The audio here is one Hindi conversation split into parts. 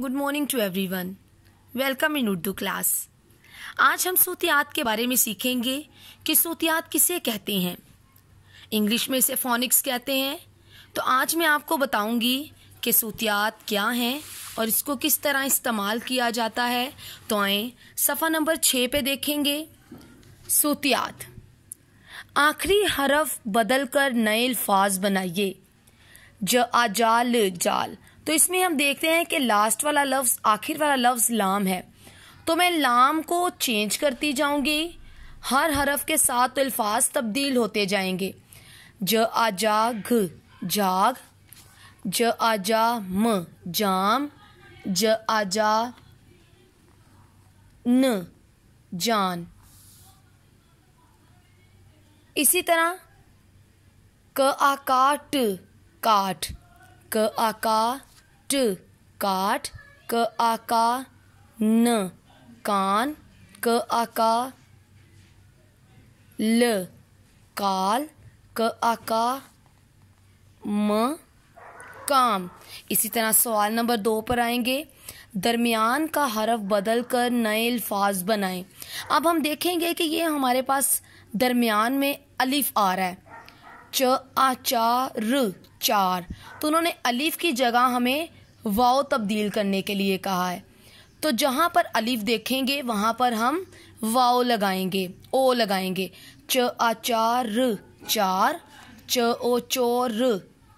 good morning to everyone welcome in Urdu class आज हम सूतियात के बारे में सीखेंगे कि सूतियात किसे कहते हैं इंग्लिश में इसे फोनिक्स कहते हैं तो आज मैं आपको बताऊंगी कि सूतियात क्या हैं और इसको किस तरह इस्तेमाल किया जाता है तो आए सफ़ा नंबर छः पे देखेंगे सूतियात आखिरी हरफ बदल कर नए अल्फाज बनाइए ज आजाल जाल, जाल तो इसमें हम देखते हैं कि लास्ट वाला लफ्ज़ आखिर वाला लफ्ज़ लाम है तो मैं लाम को चेंज करती जाऊंगी हर हरफ के साथ तो अल्फाज तब्दील होते जाएंगे ज आ जा घ जाग ज आ जा म जाम ज आ जा न जान इसी तरह क आकाट काट क आका ट काट क आका न कान क आका ल काल क आका म काम इसी तरह सवाल नंबर दो पर आएंगे दरमियान का हरफ बदल कर नए अल्फाज बनाएं अब हम देखेंगे कि ये हमारे पास दरमियान में अलिफ आ रहा है च आचार चार तो उन्होंने अलीफ की जगह हमें वाओ तब्दील करने के लिए कहा है तो जहाँ पर अलीफ देखेंगे वहाँ पर हम वाओ लगाएंगे ओ लगाएंगे च आ चार च ओ चोर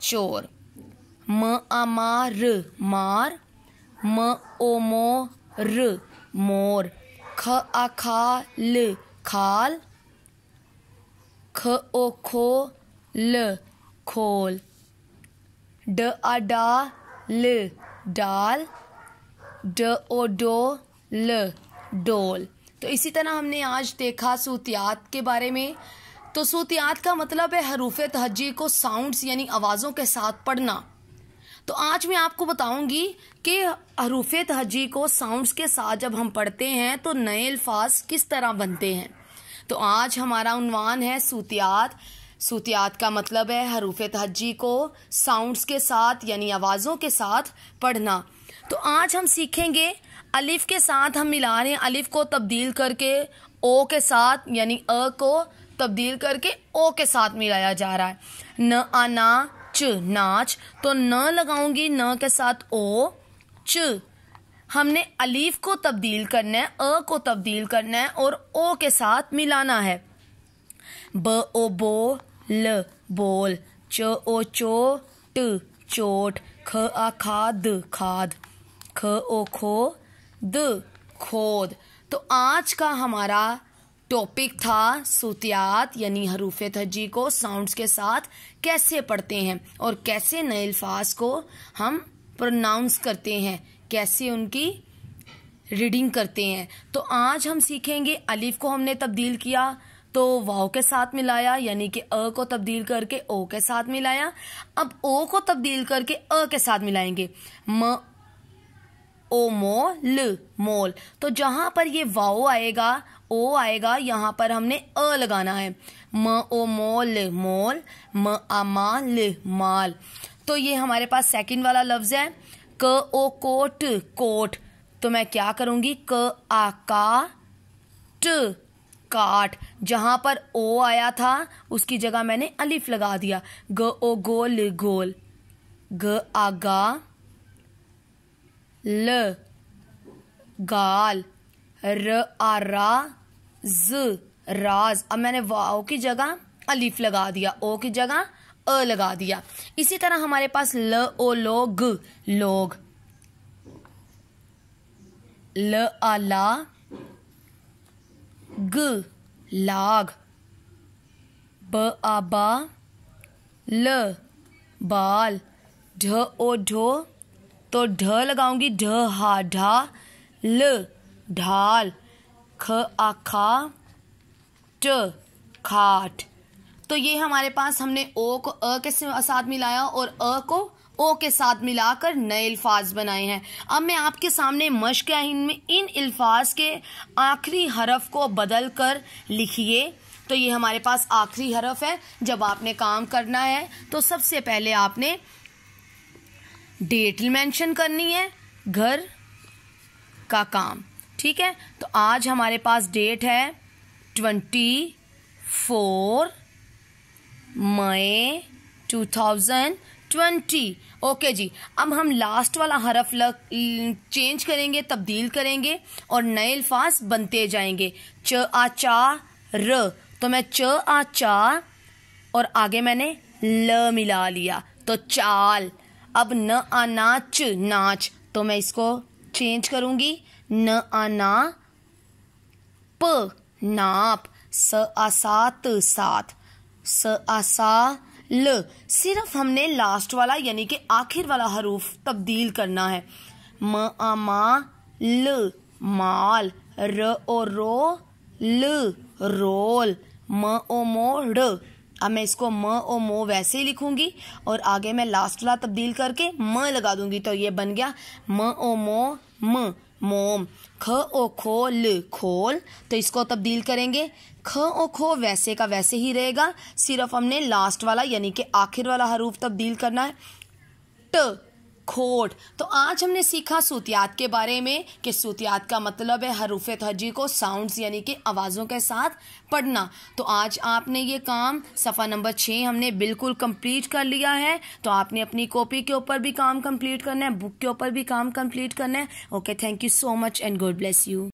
चोर म आमार मार म ओ मो र मोर ख आ खाल खाल ख ओ खो ल खोल ड अडा ल डाल ड ओ डो ल डोल तो इसी तरह हमने आज देखा सूतियात के बारे में तो सूतियात का मतलब है हरूफ तहजी को साउंड्स यानी आवाज़ों के साथ पढ़ना तो आज मैं आपको बताऊंगी कि हरूफ तहजी को साउंड्स के साथ जब हम पढ़ते हैं तो नए अल्फाज किस तरह बनते हैं तो आज हमारा उनवान है सूतियात सूतियात का मतलब है हरूफ तहजी को साउंड्स के साथ यानी आवाज़ों के साथ पढ़ना तो आज हम सीखेंगे अलिफ के साथ हम मिला रहे हैं अलिफ को तब्दील करके ओ के साथ यानी अ को तब्दील करके ओ के साथ मिलाया जा रहा है न आना च नाच तो न लगाऊंगी न के साथ ओ च हमने अलीफ को तब्दील करना है अ को तब्दील करना है और ओ के साथ मिलाना है ब ओ बो ल बोल च ओ चो ट चोट ख आ खाद खाद ख ओ खो द खोद तो आज का हमारा टॉपिक था सूतियात यानी हरूफ थजी को साउंड्स के साथ कैसे पढ़ते हैं और कैसे नए अल्फाज को हम प्रोनाउंस करते हैं कैसे उनकी रीडिंग करते हैं तो आज हम सीखेंगे अलिफ को हमने तब्दील किया तो वाओ के साथ मिलाया यानी कि अ को तब्दील करके ओ के साथ मिलाया अब ओ को तब्दील करके अ के साथ मिलाएंगे म ओ मोल मोल तो जहां पर ये वाओ आएगा ओ आएगा यहां पर हमने अ लगाना है म ओ मोल मोल म ल माल तो ये हमारे पास सेकंड वाला लफ्ज है क ओ कोट कोट तो मैं क्या करूंगी क आका ट काट जहाँ पर ओ आया था उसकी जगह मैंने अलिफ लगा दिया ग ओ गोल गोल ग आगा ल गाल र आरा ज राज अब मैंने वाओ की जगह अलिफ लगा दिया ओ की जगह अ लगा दिया इसी तरह हमारे पास ल ओ ग लोग ल आला ग लाग ब आबा ल बाल ढ ओ ढो तो ढ लगाऊंगी ढ हा ढा ल ढाल ख आखा ट खाट तो ये हमारे पास हमने ओ को अ के साथ मिलाया और अ को ओ के साथ मिलाकर नए अल्फाज बनाए हैं अब मैं आपके सामने मश्क में इन अल्फाज के आखिरी हरफ को बदल कर लिखिए तो ये हमारे पास आखिरी हरफ है जब आपने काम करना है तो सबसे पहले आपने डेट मेंशन करनी है घर का काम ठीक है तो आज हमारे पास डेट है ट्वेंटी फोर मई टू थाउजेंड ट्वेंटी ओके जी अब हम लास्ट वाला हरफ लग चेंज करेंगे तब्दील करेंगे और नए अल्फाज बनते जाएंगे च आचा र तो मैं च आचा और आगे मैंने ल मिला लिया तो चाल अब न आ नाच नाच तो मैं इसको चेंज करूंगी न आना प नाप स आसात सात स आसा ल सिर्फ हमने लास्ट वाला यानी कि आखिर वाला हरूफ तब्दील करना है म आ मा ल माल र ओ रो ल रोल म ओ मो ड अब मैं इसको म ओ मो वैसे ही लिखूंगी और आगे मैं लास्ट वाला तब्दील करके म लगा दूंगी तो ये बन गया म ओ मो म मोम ख ओ खो ल खोल तो इसको तब्दील करेंगे ख ओ खो वैसे का वैसे ही रहेगा सिर्फ हमने लास्ट वाला यानी कि आखिर वाला हरूफ तब्दील करना है ट खोट तो आज हमने सीखा सूतियात के बारे में कि सूतियात का मतलब है हरूफ तहजी को साउंड्स यानी कि आवाज़ों के साथ पढ़ना तो आज आपने ये काम सफ़ा नंबर छः हमने बिल्कुल कंप्लीट कर लिया है तो आपने अपनी कॉपी के ऊपर भी काम कंप्लीट करना है बुक के ऊपर भी काम कंप्लीट करना है okay thank you so much and God bless you